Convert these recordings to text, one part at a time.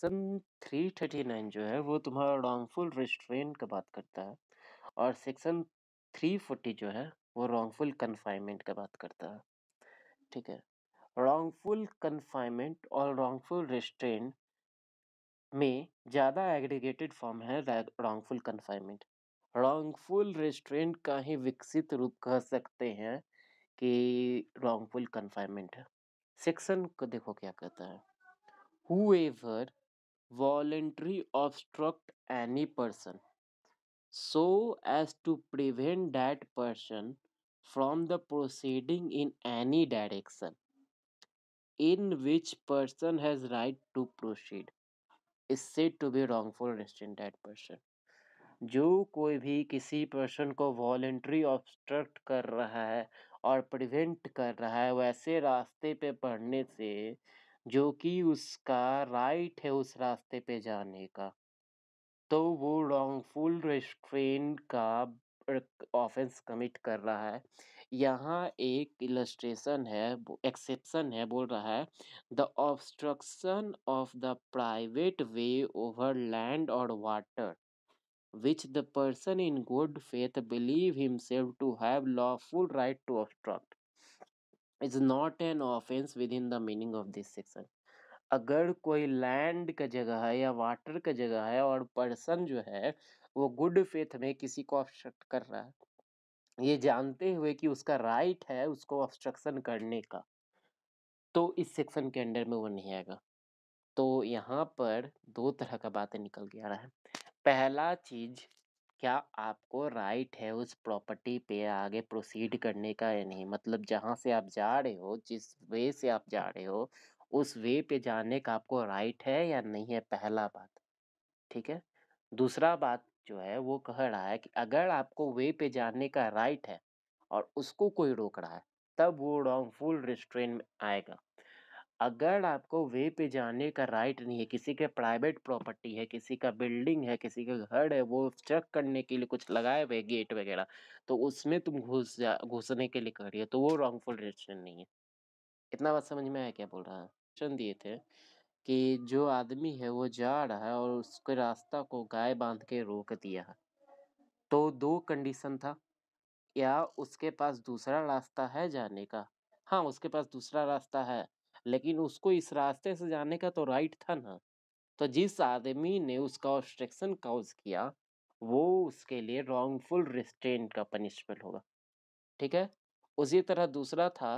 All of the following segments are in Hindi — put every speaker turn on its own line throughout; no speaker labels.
सेक्शन 339 जो है वो तुम्हारा रॉन्गफुल रिस्ट्रेन का बात करता है और सेक्शन 340 जो है वो रॉन्गफुल कन्फाइनमेंट का बात करता है ठीक है रॉन्गफुल कन्फाइनमेंट और रॉन्गफुल रिस्ट्रेन में ज़्यादा एग्रीगेटेड फॉर्म है रॉन्गफुल कन्फाइनमेंट रॉन्गफुल रेस्टोरेंट का ही विकसित रूप कह सकते हैं कि रॉन्गफुल कन्फाइनमेंट है सेक्शन को देखो क्या कहता है whoever voluntarily obstruct any person so as to prevent that person from the proceeding in any direction in which person has right to proceed is said to be wrongful arrest in that person जो कोई भी किसी पर्सन को वॉलेंट्री ऑब्स्ट्रक्ट कर रहा है और प्रिवेंट कर रहा है वैसे रास्ते पे पढ़ने से जो कि उसका राइट है उस रास्ते पे जाने का। तो वो रॉन्गफुल रेस्ट्रेन का ऑफ़ेंस कमिट कर रहा है। यहाँ एक इलस्ट्रेशन है एक्सेप्शन है बोल रहा है the obstruction of the private way over land और water which the person in good faith believe himself to have lawful right to obstruct. Is not an offence within the meaning of this section अगर कोई लैंड का जगह है या वाटर का जगह है और पर्सन जो है वो गुड फेथ में किसी को ऑब्स्ट्रक्ट कर रहा है ये जानते हुए कि उसका राइट right है उसको ऑब्स्ट्रक्शन करने का तो इस सेक्शन के अंडर में वो नहीं आएगा तो यहाँ पर दो तरह का बातें निकल के आ रहा है पहला चीज क्या आपको राइट है उस प्रॉपर्टी पे आगे प्रोसीड करने का या नहीं मतलब जहाँ से आप जा रहे हो जिस वे से आप जा रहे हो उस वे पे जाने का आपको राइट है या नहीं है पहला बात ठीक है दूसरा बात जो है वो कह रहा है कि अगर आपको वे पे जाने का राइट है और उसको कोई रोक रहा है तब वो रॉन्गफुल रिस्ट्रेन में आएगा अगर आपको वे पे जाने का राइट नहीं है किसी के प्राइवेट प्रॉपर्टी है किसी का बिल्डिंग है किसी का घर है वो चेक करने के लिए कुछ लगाए हुए गेट वगैरह तो उसमें तुम घुस जा घुसने के लिए कर रही हो तो वो रॉन्गफुल रिलेशन नहीं है इतना बात समझ में आया क्या बोल रहा है क्वेश्चन दिए थे कि जो आदमी है वो जा रहा है और उसके रास्ता को गाय बांध के रोक दिया है तो दो कंडीशन था या उसके पास दूसरा रास्ता है जाने का हाँ उसके पास दूसरा रास्ता है लेकिन उसको इस रास्ते से जाने का तो राइट था ना तो जिस आदमी ने उसका ऑब्स्ट्रक्शन काउज किया वो उसके लिए रॉन्गफुल रिस्ट्रेंट का पनिशमेंट होगा ठीक है उसी तरह दूसरा था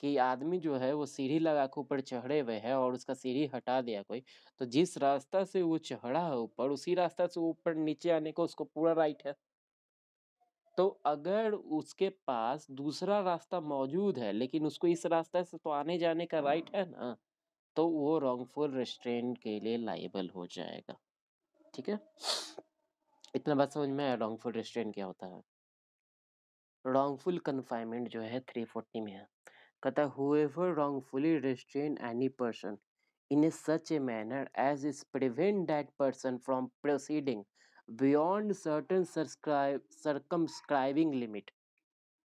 कि आदमी जो है वो सीढ़ी लगा के ऊपर चढ़े हुए है और उसका सीढ़ी हटा दिया कोई तो जिस रास्ता से वो चढ़ा है ऊपर उसी रास्ता से ऊपर नीचे आने का उसको पूरा राइट है तो अगर उसके पास दूसरा रास्ता मौजूद है लेकिन उसको इस रास्ते से तो आने जाने का राइट हाँ। है ना तो वो रॉन्गफुल रेस्ट्रेन के लिए लाइबल हो जाएगा ठीक है इतना बात समझ में रॉन्गफुल रेस्ट्रेन क्या होता है रॉन्गफुल कन्फाइनमेंट जो है थ्री फोर्टी में है कहता whoever wrongfully restrain any person in a such a manner as is prevent that person from proceeding beyond certain circumscribing limit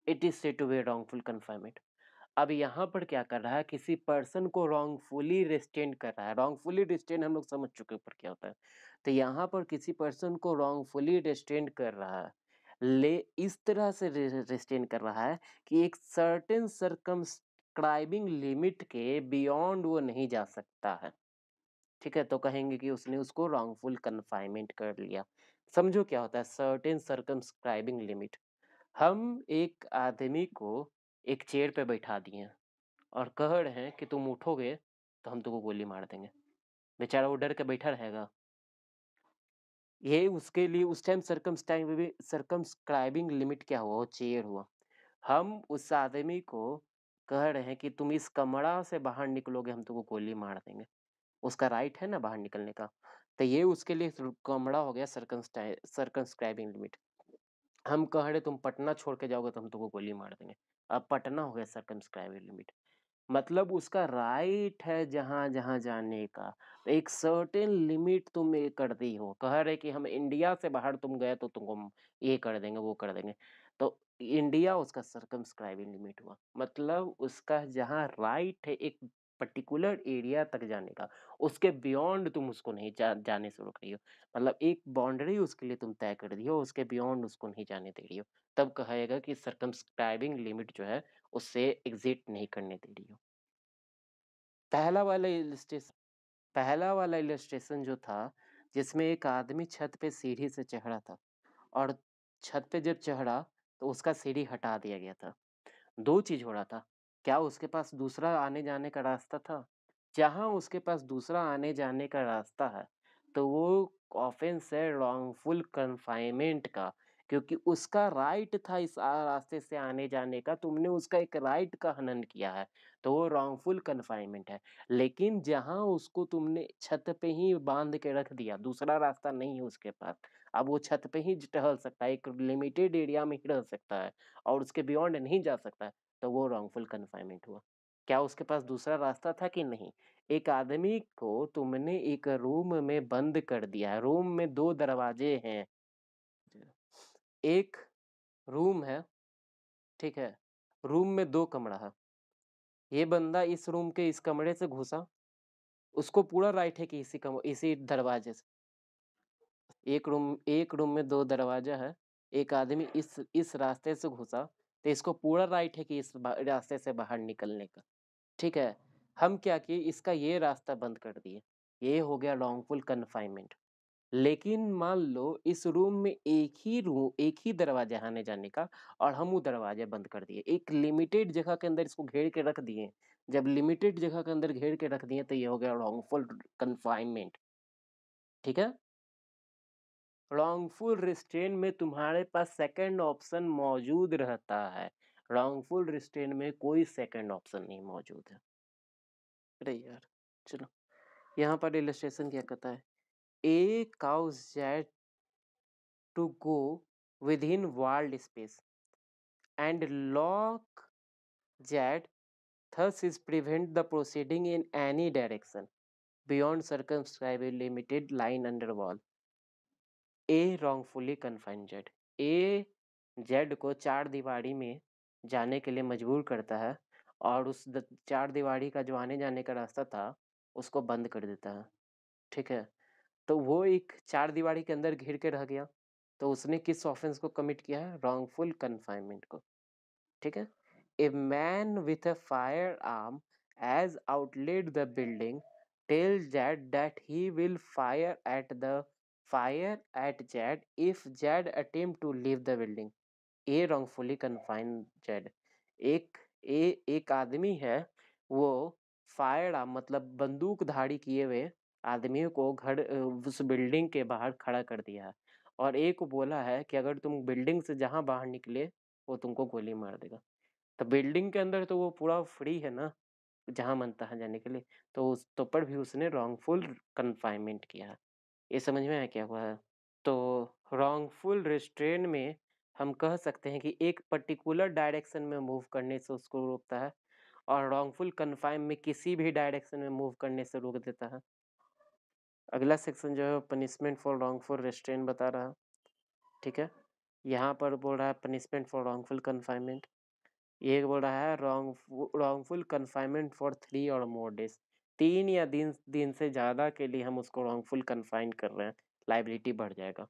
it is said to be wrongful confinement अब यहाँ पर क्या कर रहा है किसी पर्सन को रॉन्गफुली रिस्टेन कर रहा है रॉन्गफुली रिस्टेन हम लोग समझ चुके ऊपर क्या होता है तो यहाँ पर किसी पर्सन को रॉन्गफुली रिस्टेन कर रहा है ले इस तरह से रिस्टेन कर रहा है कि एक सर्टेन सरकमस्क्राइबिंग लिमिट के बियॉन्ड वो नहीं जा सकता है ठीक है तो कहेंगे कि उसने उसको रॉन्गफुल कन्फाइनमेंट कर लिया समझो क्या होता है सर्टेन सर्कमस्क्राइबिंग लिमिट हम एक आदमी को एक चेयर पे बैठा दिए हैं और कह रहे हैं कि तुम उठोगे तो हम तुमको गोली मार देंगे बेचारा वो डर के बैठा रहेगा ये उसके लिए उस टाइम सरकम सरकमस्क्राइबिंग लिमिट क्या हुआ वो चेयर हुआ हम उस आदमी को कह रहे हैं कि तुम इस कमरा से बाहर निकलोगे हम तुमको गोली मार देंगे उसका राइट है ना बाहर निकलने का तो ये उसके लिए कमड़ा हो गया सरकमस्क्राइबिंग लिमिट हम कह रहे तुम पटना छोड़ के जाओगे तो हम तुमको गोली मार देंगे अब पटना हो गया सरकमस्क्राइबिंग लिमिट मतलब उसका राइट है जहाँ जहाँ जाने का तो एक सर्टेन लिमिट तुम ये कर दी हो कह रहे कि हम इंडिया से बाहर तुम गए तो तुमको ये कर देंगे वो कर देंगे तो इंडिया उसका सरकमस्क्राइबिंग लिमिट हुआ मतलब उसका जहाँ राइट है एक पर्टिकुलर एरिया तक जाने का उसके बियॉन्ड तुम उसको नहीं जा, जाने से रोक रही हो मतलब एक बाउंड्री उसके लिए तुम तय कर दी हो उसके बियॉन्ड उसको नहीं जाने दे रही हो तब कहेगा कि सरकमस्क्राइबिंग लिमिट जो है उससे एग्जिट नहीं करने दे रही हो पहला वाला इलस्ट्रेशन पहला वाला इलस्ट्रेशन जो था जिसमें एक आदमी छत पे सीढ़ी से चढ़ा था और छत पे जब चढ़ा तो उसका सीढ़ी हटा दिया गया था दो चीज़ हो रहा था क्या उसके पास दूसरा आने जाने का रास्ता था? जहाँ उसके पास दूसरा आने जाने का रास्ता है, तो वो ऑफ़ेंस है रॉन्गफुल कन्फ़ाइनमेंट का, क्योंकि उसका राइट था इस रास्ते से आने-जाने का, तुमने उसका एक राइट का हनन किया है, तो वो रॉन्गफुल कन्फ़ाइनमेंट है। लेकिन जहाँ उसको तुमने छत पे ही बांध के रख दिया, दूसरा रास्ता नहीं है उसके पास, अब वो छत पे ही टहल सकता है, एक लिमिटेड एरिया में ही रह सकता है और उसके बियॉन्ड नहीं जा सकता है। तो वो रॉन्गफुल कन्फाइनमेंट हुआ क्या उसके पास दूसरा रास्ता था कि नहीं एक आदमी को तुमने एक रूम में बंद कर दिया है रूम में दो दरवाजे हैं एक रूम है ठीक है रूम में दो कमरा है ये बंदा इस रूम के इस कमरे से घुसा उसको पूरा राइट है कि इसी कम इसी दरवाजे से एक रूम एक रूम में दो दरवाजा है एक आदमी इस इस रास्ते से घुसा तो इसको पूरा राइट है कि इस रास्ते से बाहर निकलने का ठीक है हम क्या किए इसका ये रास्ता बंद कर दिए ये हो गया रॉन्गफुल कन्फाइनमेंट लेकिन मान लो इस रूम में एक ही रूम एक ही दरवाजा आने जाने का और हम वो दरवाजे बंद कर दिए एक लिमिटेड जगह के अंदर इसको घेर के रख दिए जब लिमिटेड जगह के अंदर घेर के रख दिए तो ये हो गया रॉन्गफुल कन्फाइनमेंट ठीक है रॉन्गफुल रिस्ट्रेन में तुम्हारे पास सेकंड ऑप्शन मौजूद रहता है रॉन्गफुल रिस्ट्रेन में कोई सेकंड ऑप्शन नहीं मौजूद है अरे यार चलो यहाँ पर इलस्ट्रेशन क्या कहता है A cause Z to go within walled space and lock Z thus is prevent the proceeding in any direction beyond circumscribed line under walled A wrongfully confined A Z को चार दीवारी में जाने के लिए मजबूर करता है और उस चार दीवारी का जो आने जाने का रास्ता था उसको बंद कर देता है ठीक है तो वो एक चार दीवारी के अंदर घिर के रह गया तो उसने किस ऑफेंस को कमिट किया है रॉन्गफुल कन्फाइनमेंट को ठीक है a man with a firearm as outlet the building tell that that he will fire at the fire at Z if Z attempt to leave the building. A wrongfully confined Z एक ए एक आदमी है वो फायर मतलब बंदूकधारी किए हुए आदमी को घर उस बिल्डिंग के बाहर खड़ा कर दिया और ए को बोला है कि अगर तुम बिल्डिंग से जहाँ बाहर निकले वो तुमको गोली मार देगा तो बिल्डिंग के अंदर तो वो पूरा फ्री है ना जहाँ मन तहाँ जाने के लिए तो उस तो पर भी उसने रॉन्गफुल कन्फाइनमेंट किया है ये समझ में आया क्या हुआ? तो रॉन्गफुल रिस्ट्रेन में हम कह सकते हैं कि एक पर्टिकुलर डायरेक्शन में मूव करने से उसको रोकता है और रॉन्गफुल कन्फाइम में किसी भी डायरेक्शन में मूव करने से रोक देता है। अगला सेक्शन जो है पनिशमेंट फॉर रॉन्गफुल रेस्ट्रेन बता रहा है, ठीक है? यहाँ पर बोल रहा है पनिशमेंट फॉर रॉन्गफुल कन्फाइनमेंट। ये बोल रहा है wrong wrongful confinement for three और मोर डेज़ तीन या दिन दिन से ज़्यादा के लिए हम उसको रॉन्गफुल कन्फाइन कर रहे हैं लाइबिलिटी बढ़ जाएगा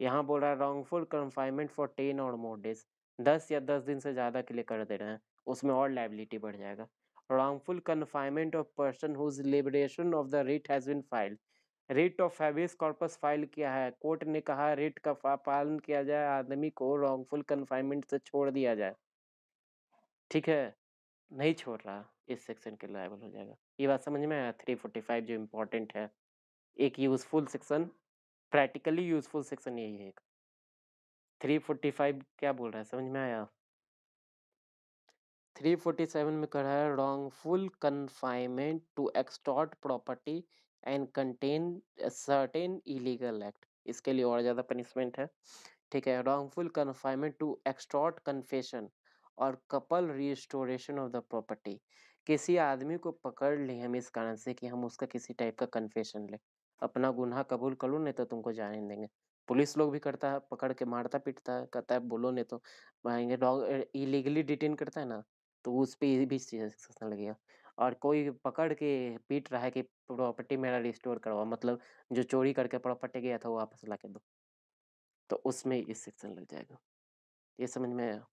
यहाँ बोल रहा है रॉन्गफुल कन्फाइनमेंट फॉर टेन और मोर डेज दस या दस दिन से ज़्यादा के लिए कर दे रहे हैं उसमें और लाइबिलिटी बढ़ जाएगा wrongful confinement of person whose liberation of the writ has been filed writ of habeas corpus file किया है कोर्ट ने कहा रिट का पालन किया जाए आदमी को रॉन्गफुल कन्फाइनमेंट से छोड़ दिया जाए ठीक है नहीं छोड़ रहा इस सेक्शन के लाइबल हो जाएगा ये बात समझ में आया थ्री फोर्टी फाइव जो इम्पोर्टेंट है एक useful section practically useful section यही है एक थ्री फोर्टी फाइव क्या बोल रहा है समझ में आया थ्री फोर्टी सेवन में कर रहा है wrongful confinement to extort property and contain certain illegal act इसके लिए और ज़्यादा पनिशमेंट है ठीक है wrongful confinement to extort confession और compel restoration of the property किसी आदमी को पकड़ लें हम इस कारण से कि हम उसका किसी टाइप का कन्फेशन लें अपना गुनाह कबूल कर लो नहीं तो तुमको जाने देंगे पुलिस लोग भी करता है पकड़ के मारता पीटता है कहता है बोलो नहीं तो आएंगे डॉग इलीगली डिटेन करता है ना तो उस पर भी चीज़ लग गया और कोई पकड़ के पीट रहा है कि प्रॉपर्टी मेरा रिस्टोर करवाओ मतलब जो चोरी करके प्रॉपर्टी गया था वो वापस ला के दो तो उसमें इस सेक्शन लग जाएगा ये समझ में आया